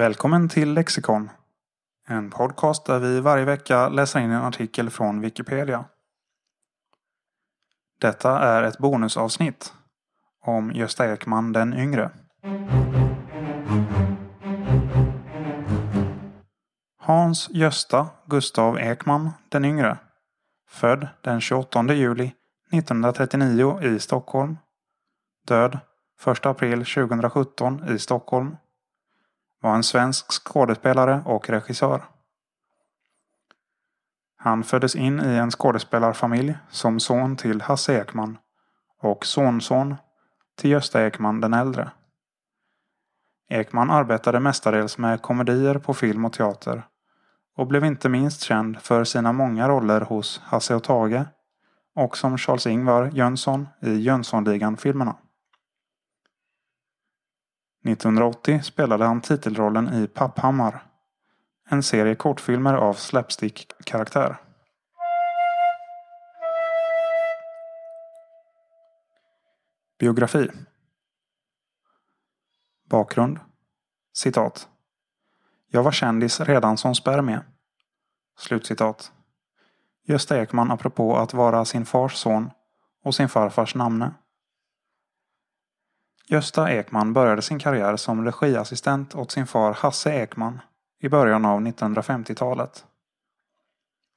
Välkommen till Lexikon. En podcast där vi varje vecka läser in en artikel från Wikipedia. Detta är ett bonusavsnitt om Gösta Ekman den yngre. Hans Gösta Gustav Ekman den yngre, född den 28 juli 1939 i Stockholm, död 1 april 2017 i Stockholm var en svensk skådespelare och regissör. Han föddes in i en skådespelarfamilj som son till Hasse Ekman och sonson till Gösta Ekman den äldre. Ekman arbetade mestadels med komedier på film och teater och blev inte minst känd för sina många roller hos Hasse och Tage och som Charles-Ingvar Jönsson i Jönssonligan-filmerna. 1980 spelade han titelrollen i Papphammar. En serie kortfilmer av slapstick-karaktär. Biografi Bakgrund Citat Jag var kändis redan som spermie. Slutcitat. Gösta Ekman apropå att vara sin fars son och sin farfars namne. Gösta Ekman började sin karriär som regiassistent åt sin far Hasse Ekman i början av 1950-talet.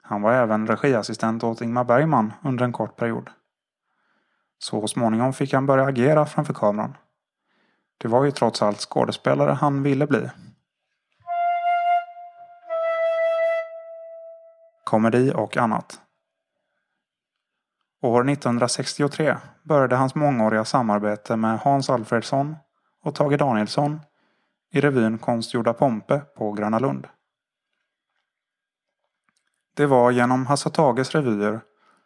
Han var även regiassistent åt Ingmar Bergman under en kort period. Så småningom fick han börja agera framför kameran. Det var ju trots allt skådespelare han ville bli. Komedi och annat. År 1963 började hans mångåriga samarbete med Hans Alfredsson och Tage Danielsson i revyn Konstgjorda Pompe på Gröna Lund. Det var genom Hasse Tages revyer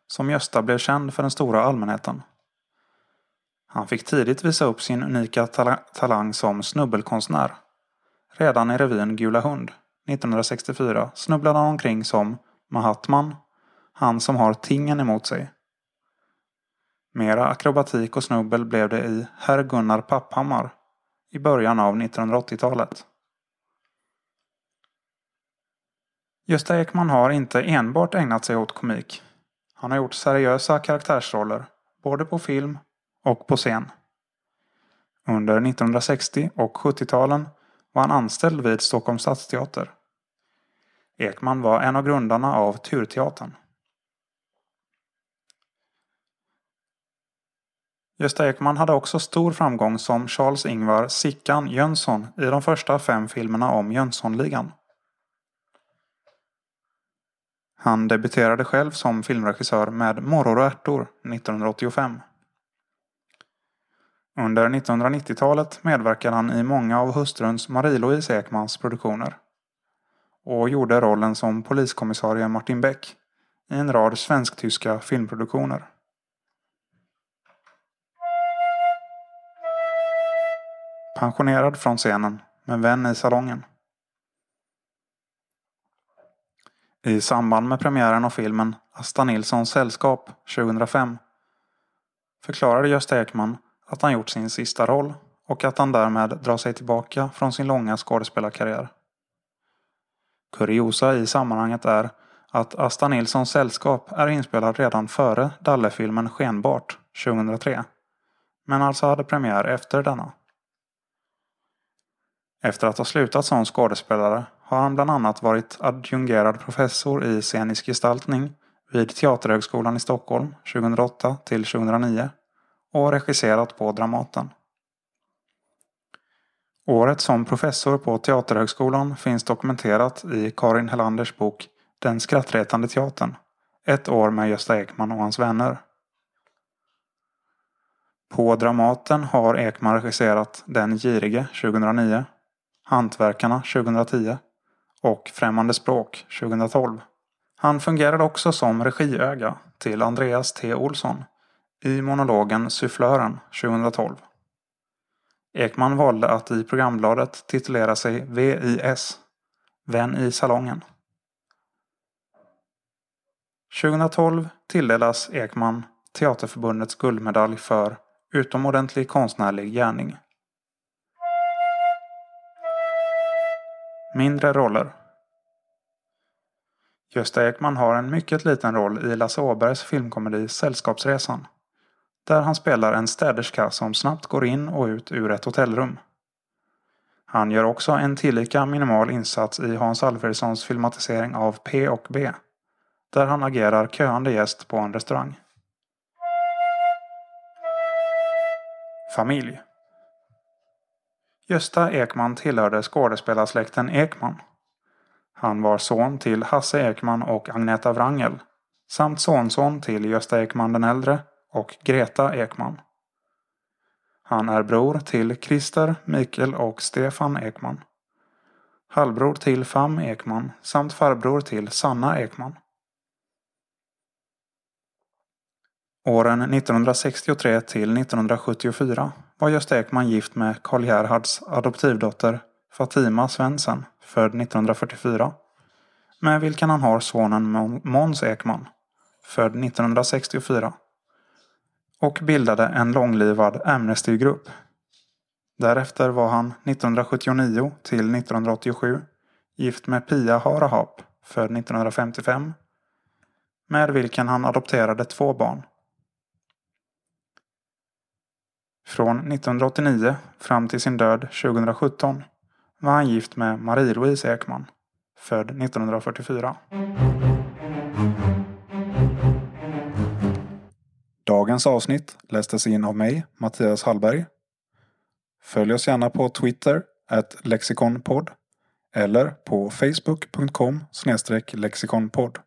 som Gösta blev känd för den stora allmänheten. Han fick tidigt visa upp sin unika talang som snubbelkonstnär. Redan i revyn Gula Hund 1964 snubblade han omkring som Mahatman, han som har tingen emot sig, Mera akrobatik och snubbel blev det i Herr Gunnar Papphammar i början av 1980-talet. Gösta Ekman har inte enbart ägnat sig åt komik. Han har gjort seriösa karaktärsroller, både på film och på scen. Under 1960 och 70-talen var han anställd vid Stockholms stadsteater. Ekman var en av grundarna av Turteatern. Gösta Ekman hade också stor framgång som Charles-Ingvar ”Sickan” Jönsson i de första fem filmerna om Jönssonligan. Han debuterade själv som filmregissör med Morror och ärtor 1985. Under 1990-talet medverkade han i många av hustruns Marie-Louise Ekmans produktioner och gjorde rollen som poliskommissarie Martin Beck i en rad svensk-tyska filmproduktioner. pensionerad från scenen, men vän i salongen. I samband med premiären av filmen Asta Nilssons sällskap 2005 förklarade Gösta Ekman att han gjort sin sista roll och att han därmed drar sig tillbaka från sin långa skådespelarkarriär. Kuriosa i sammanhanget är att Asta Nilssons sällskap är inspelad redan före Dalle-filmen Skenbart 2003, men alltså hade premiär efter denna. Efter att ha slutat som skådespelare har han bland annat varit adjungerad professor i scenisk gestaltning vid Teaterhögskolan i Stockholm 2008 till 2009 och regisserat på Dramaten. Året som professor på Teaterhögskolan finns dokumenterat i Karin Helanders bok Den skrattretande teatern. Ett år med Gösta Ekman och hans vänner. På Dramaten har Ekman regisserat Den girige 2009 Hantverkarna 2010 och Främmande språk 2012. Han fungerade också som regiöga till Andreas T Olsson i monologen Sufflören 2012. Ekman valde att i programbladet titulera sig VIS, Vän i salongen. 2012 tilldelas Ekman Teaterförbundets guldmedalj för utomordentlig konstnärlig gärning Mindre roller. Gösta Ekman har en mycket liten roll i Lasse Åbergs filmkomedi Sällskapsresan. Där han spelar en städerska som snabbt går in och ut ur ett hotellrum. Han gör också en tillika minimal insats i Hans Alfredsons filmatisering av P och B. Där han agerar köande gäst på en restaurang. Familj Gösta Ekman tillhörde skådespelarsläkten Ekman. Han var son till Hasse Ekman och Agneta Wrangel samt sonson till Gösta Ekman den äldre och Greta Ekman. Han är bror till Christer, Mikael och Stefan Ekman. Halvbror till Fam Ekman samt farbror till Sanna Ekman. Åren 1963 till 1974 var Gösta Ekman gift med Karl Gerhards adoptivdotter Fatima Svensson, född 1944, med vilken han har sonen Måns Ekman, född 1964, och bildade en långlivad Amnestygrupp. Därefter var han 1979 till 1987 gift med Pia Harahap, född 1955, med vilken han adopterade två barn. Från 1989 fram till sin död 2017 var han gift med Marie-Louise Ekman, född 1944. Dagens avsnitt lästes in av mig, Mattias Hallberg. Följ oss gärna på Twitter, lexikonpodd, eller på facebook.com lexikonpodd.